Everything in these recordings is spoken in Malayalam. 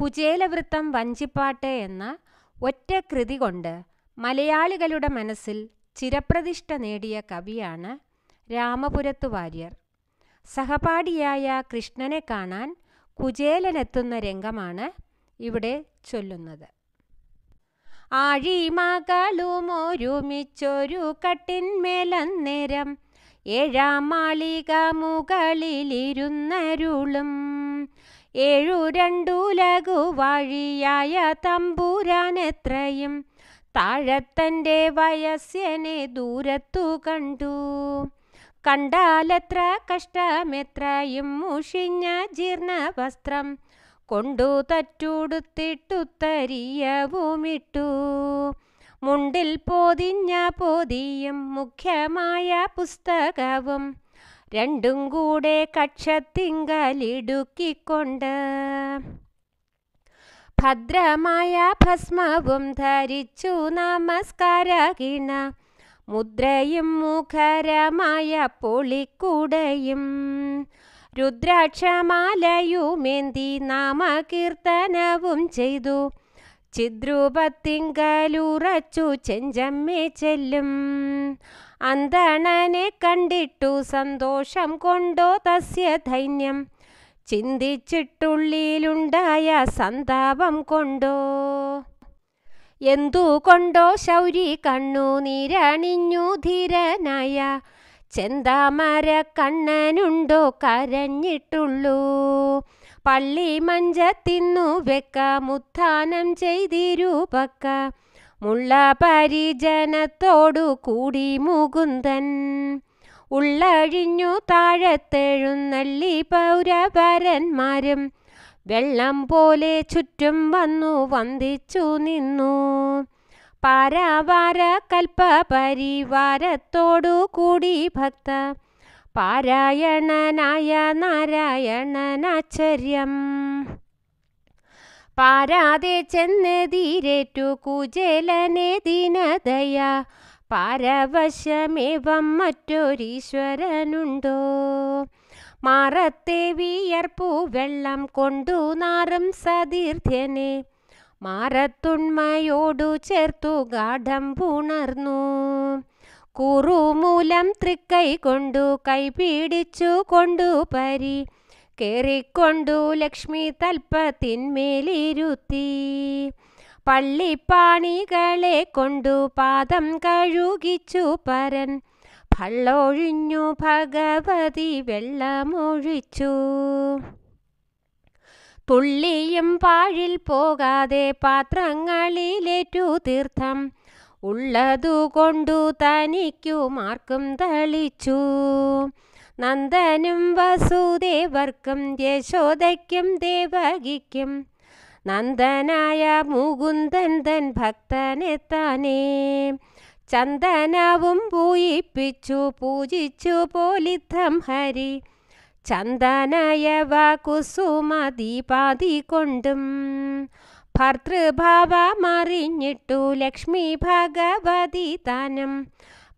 കുചേലവൃത്തം വഞ്ചിപ്പാട്ട് എന്ന ഒറ്റ കൃതി കൊണ്ട് മലയാളികളുടെ മനസ്സിൽ ചിരപ്രതിഷ്ഠ നേടിയ കവിയാണ് രാമപുരത്ത് വാര്യർ സഹപാഠിയായ കൃഷ്ണനെ കാണാൻ കുചേലനെത്തുന്ന രംഗമാണ് ഇവിടെ ചൊല്ലുന്നത് ആഴിമകളും ഒരുമിച്ചൊരു കട്ടിന്മേലന്നേരം ഏഴാം മാളിക മുകളിലിരുന്നരുളും ഏഴു രണ്ടുലകു വഴിയായ തമ്പുരാൻ എത്രയും താഴത്തൻ്റെ വയസ്സനെ ദൂരത്തു കണ്ടു കണ്ടാലത്ര കഷ്ടമെത്രയും മുഷിഞ്ഞ ജീർണ വസ്ത്രം കൊണ്ടു തറ്റുടുത്തിട്ടുത്തരിയവുമിട്ടു മുണ്ടിൽ പോതിഞ്ഞ പോതിയും മുഖ്യമായ പുസ്തകവും രണ്ടും കൂടെ കക്ഷത്തിങ്കലിടുക്കിക്കൊണ്ട് ഭദ്രമായ ഭസ്മവും ധരിച്ചു നമസ്കാരകിണ മുദ്രയും മുഖരമായ പൊളിക്കൂടയും രുദ്രാക്ഷമാലയുമേന്തി നാമകീർത്തനവും ചെയ്തു ചിദ്രൂപത്തിങ്കലുറച്ചു ചെഞ്ചമ്മേ ചെല്ലും അന്തണനെ കണ്ടിട്ടു സന്തോഷം കൊണ്ടോ തസ്യ ധൈന്യം ചിന്തിച്ചിട്ടുള്ളിലുണ്ടായ സന്താപം കൊണ്ടോ എന്തുകൊണ്ടോ ശൗരി കണ്ണു നീരണിഞ്ഞു ധീരനായ ചെന്താമര കണ്ണനുണ്ടോ കരഞ്ഞിട്ടുള്ളൂ പള്ളി തിന്നു വെക്ക മുത്താനം ചെയ്തിരൂപക്ക മുള്ള പരിജനത്തോടു കൂടി മുകുന്ദൻ ഉള്ളഴിഞ്ഞു താഴത്തെഴുന്നള്ളി പൗരപരന്മാരും വെള്ളം പോലെ ചുറ്റും വന്നു വന്ദിച്ചു നിന്നു പാരാവാര കൽപ്പ പരിവാരത്തോടു കൂടി ഭക്ത പാരായണനായ നാരായണനാചര്യം പാരാതെ ചെന്ന് തീരേറ്റു കുജലനെ ദിനതയാ പാരവശമേവം മറ്റൊരീശ്വരനുണ്ടോ മാറത്തെ വിയർപ്പു വെള്ളം കൊണ്ടു നാറും സതീർഥ്യനെ മാറത്തുണ്മയോടു ചേർത്തു ഗാഠം പുണർന്നു കുറുമൂലം തൃക്കൈ കൊണ്ടു കൈ പിടിച്ചു കൊണ്ടു പരി കേറിക്കൊണ്ടു ലക്ഷ്മി തൽപ്പത്തിന്മേലിരുത്തി പള്ളിപ്പാണികളെ കൊണ്ടു പാദം കഴുകിച്ചു പരൻ പള്ളൊഴിഞ്ഞു ഭഗവതി വെള്ളമൊഴിച്ചു തുള്ളിയും പാഴിൽ പോകാതെ പാത്രങ്ങളിലേറ്റു തീർത്ഥം ഉള്ളതുകൊണ്ടു തനിക്കു മാർക്കും തളിച്ചു നന്ദനും വസുദേവർക്കും യശോദയ്ക്കും ദേവകിക്കും നന്ദനായ മുകുന്ദൻ തൻ ഭക്തനെ താനേ ചന്ദനവും പൂയിപ്പിച്ചു പൂജിച്ചു പോലിത്തം ഹരി ചന്ദനയവ കുസുമതിപാതി കൊണ്ടും മറിഞ്ഞിട്ടു ലക്ഷ്മി ഭഗവതി താനം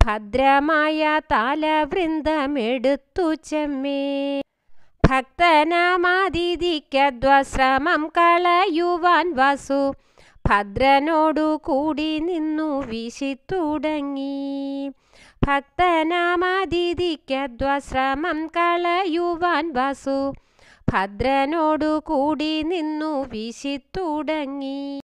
ഭദ്രമായ താലവൃന്ദമെടുത്തു ചെമ്മേ ഭക്തനമാതിഥിക്കധ്വശ്രമം കളയുവാൻ വസു ഭദ്രനോടു കൂടി നിന്നു വിശിത്തുടങ്ങി ഭക്തനാമതിഥിക്കധ്വശ്രമം കളയുവാൻ വസു ഭദ്രനോടു കൂടി നിന്നു വിശിത്തുടങ്ങി